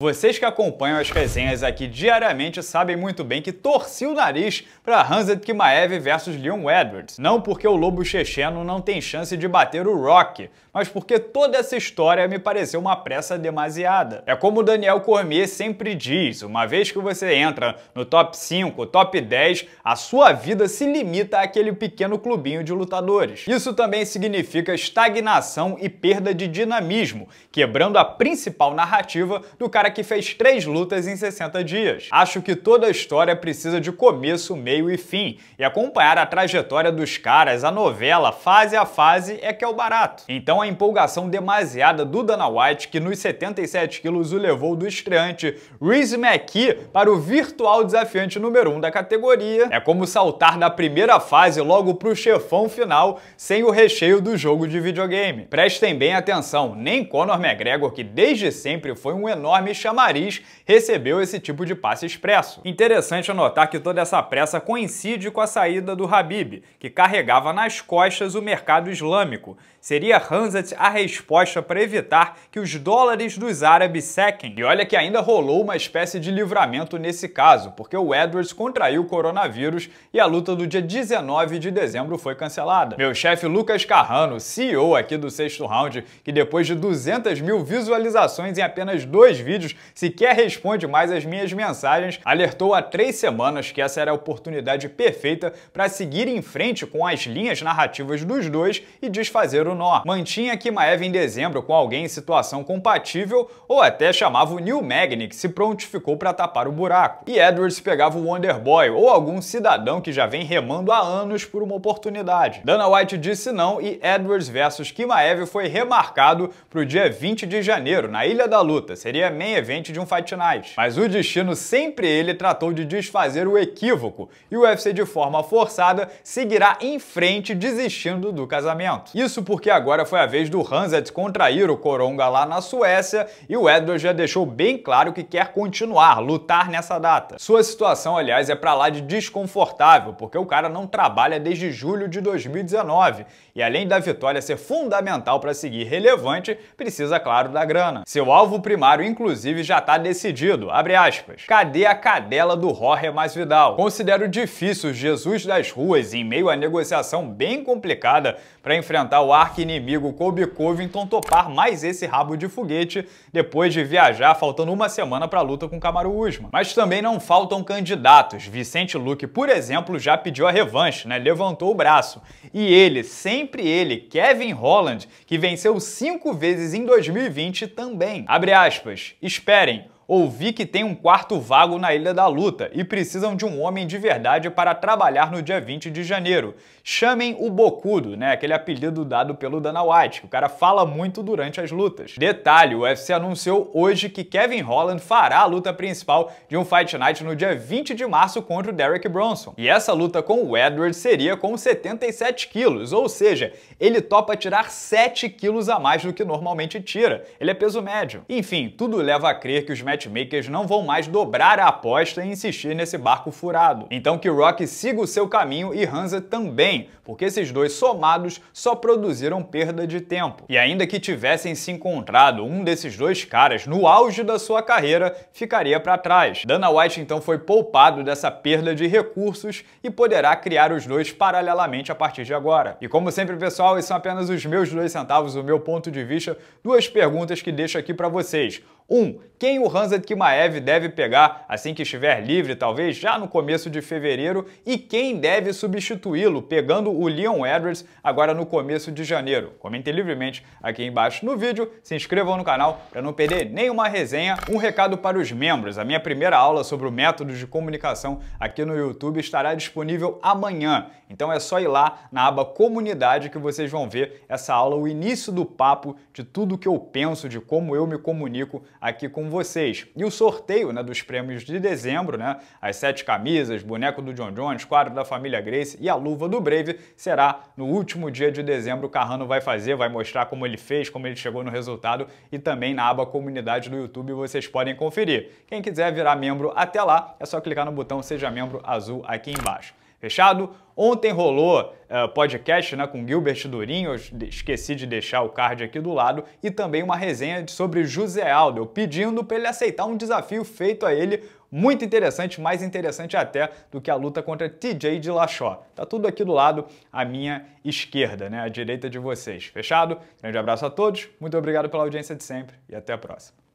Vocês que acompanham as resenhas aqui diariamente sabem muito bem que torci o nariz para Hanset Kimaev versus Leon Edwards. Não porque o lobo checheno não tem chance de bater o Rock, mas porque toda essa história me pareceu uma pressa demasiada. É como o Daniel Cormier sempre diz, uma vez que você entra no top 5, top 10, a sua vida se limita àquele pequeno clubinho de lutadores. Isso também significa estagnação e perda de dinamismo, quebrando a principal narrativa do cara cara que fez três lutas em 60 dias. Acho que toda a história precisa de começo, meio e fim, e acompanhar a trajetória dos caras, a novela, fase a fase, é que é o barato. Então a empolgação demasiada do Dana White, que nos 77 quilos o levou do estreante Reese McKee para o virtual desafiante número 1 um da categoria, é como saltar da primeira fase logo pro chefão final, sem o recheio do jogo de videogame. Prestem bem atenção, nem Conor McGregor, que desde sempre foi um enorme chamariz recebeu esse tipo de passe expresso. Interessante notar que toda essa pressa coincide com a saída do Habib, que carregava nas costas o mercado islâmico. Seria Hanzat a resposta para evitar que os dólares dos árabes sequem? E olha que ainda rolou uma espécie de livramento nesse caso, porque o Edwards contraiu o coronavírus e a luta do dia 19 de dezembro foi cancelada. Meu chefe Lucas Carrano, CEO aqui do sexto round, que depois de 200 mil visualizações em apenas dois vídeos vídeos, sequer responde mais as minhas mensagens, alertou há três semanas que essa era a oportunidade perfeita para seguir em frente com as linhas narrativas dos dois e desfazer o nó. Mantinha Kimaev em dezembro com alguém em situação compatível ou até chamava o Neil Magny, que se prontificou para tapar o buraco. E Edwards pegava o Wonder Boy ou algum cidadão que já vem remando há anos por uma oportunidade. Dana White disse não e Edwards versus Kimaev foi remarcado para o dia 20 de janeiro, na Ilha da Luta. Seria meia evento de um Fight Night. Mas o destino sempre ele tratou de desfazer o equívoco, e o UFC de forma forçada seguirá em frente desistindo do casamento. Isso porque agora foi a vez do Hanset contrair o Coronga lá na Suécia, e o Edward já deixou bem claro que quer continuar, lutar nessa data. Sua situação, aliás, é pra lá de desconfortável, porque o cara não trabalha desde julho de 2019, e além da vitória ser fundamental para seguir relevante, precisa, claro, da grana. Seu alvo primário, inclusive, inclusive já está decidido. Abre aspas. Cadê a cadela do Jorge Masvidal? Considero difícil Jesus das ruas em meio a negociação bem complicada para enfrentar o arco inimigo Kobe Covington então topar mais esse rabo de foguete depois de viajar faltando uma semana para a luta com Camaro Usman. Mas também não faltam candidatos. Vicente Luque, por exemplo, já pediu a revanche, né? Levantou o braço. E ele, sempre ele, Kevin Holland, que venceu cinco vezes em 2020 também. Abre aspas esperem Ouvi que tem um quarto vago na Ilha da Luta e precisam de um homem de verdade para trabalhar no dia 20 de janeiro. Chamem o Bocudo, né? Aquele apelido dado pelo Dana White, que o cara fala muito durante as lutas. Detalhe, o UFC anunciou hoje que Kevin Holland fará a luta principal de um Fight Night no dia 20 de março contra o Derek Bronson. E essa luta com o Edwards seria com 77 quilos, ou seja, ele topa tirar 7 quilos a mais do que normalmente tira. Ele é peso médio. Enfim, tudo leva a crer que os matchmakers não vão mais dobrar a aposta e insistir nesse barco furado. Então que Rock siga o seu caminho e Hansa também, porque esses dois somados só produziram perda de tempo. E ainda que tivessem se encontrado um desses dois caras no auge da sua carreira, ficaria para trás. Dana White então foi poupado dessa perda de recursos e poderá criar os dois paralelamente a partir de agora. E como sempre, pessoal, esses são apenas os meus dois centavos, o meu ponto de vista, duas perguntas que deixo aqui para vocês. 1. Quem o Hansa Kimaev deve pegar assim que estiver livre, talvez já no começo de fevereiro, e quem deve substituí-lo, pegando o Leon Edwards agora no começo de janeiro. Comentem livremente aqui embaixo no vídeo, se inscrevam no canal para não perder nenhuma resenha. Um recado para os membros: a minha primeira aula sobre o método de comunicação aqui no YouTube estará disponível amanhã. Então é só ir lá na aba Comunidade que vocês vão ver essa aula, o início do papo de tudo que eu penso, de como eu me comunico aqui com vocês. E o sorteio né, dos prêmios de dezembro, né, as sete camisas, boneco do John Jones, quadro da família Grace e a luva do Brave, será no último dia de dezembro. O Carrano vai fazer, vai mostrar como ele fez, como ele chegou no resultado e também na aba comunidade do YouTube vocês podem conferir. Quem quiser virar membro até lá, é só clicar no botão Seja Membro azul aqui embaixo. Fechado? Ontem rolou uh, podcast né, com Gilbert Durinho, esqueci de deixar o card aqui do lado, e também uma resenha sobre José Aldo, pedindo para ele aceitar um desafio feito a ele muito interessante, mais interessante até do que a luta contra TJ de Laxó. Tá tudo aqui do lado, à minha esquerda, né, à direita de vocês. Fechado? Grande abraço a todos, muito obrigado pela audiência de sempre e até a próxima.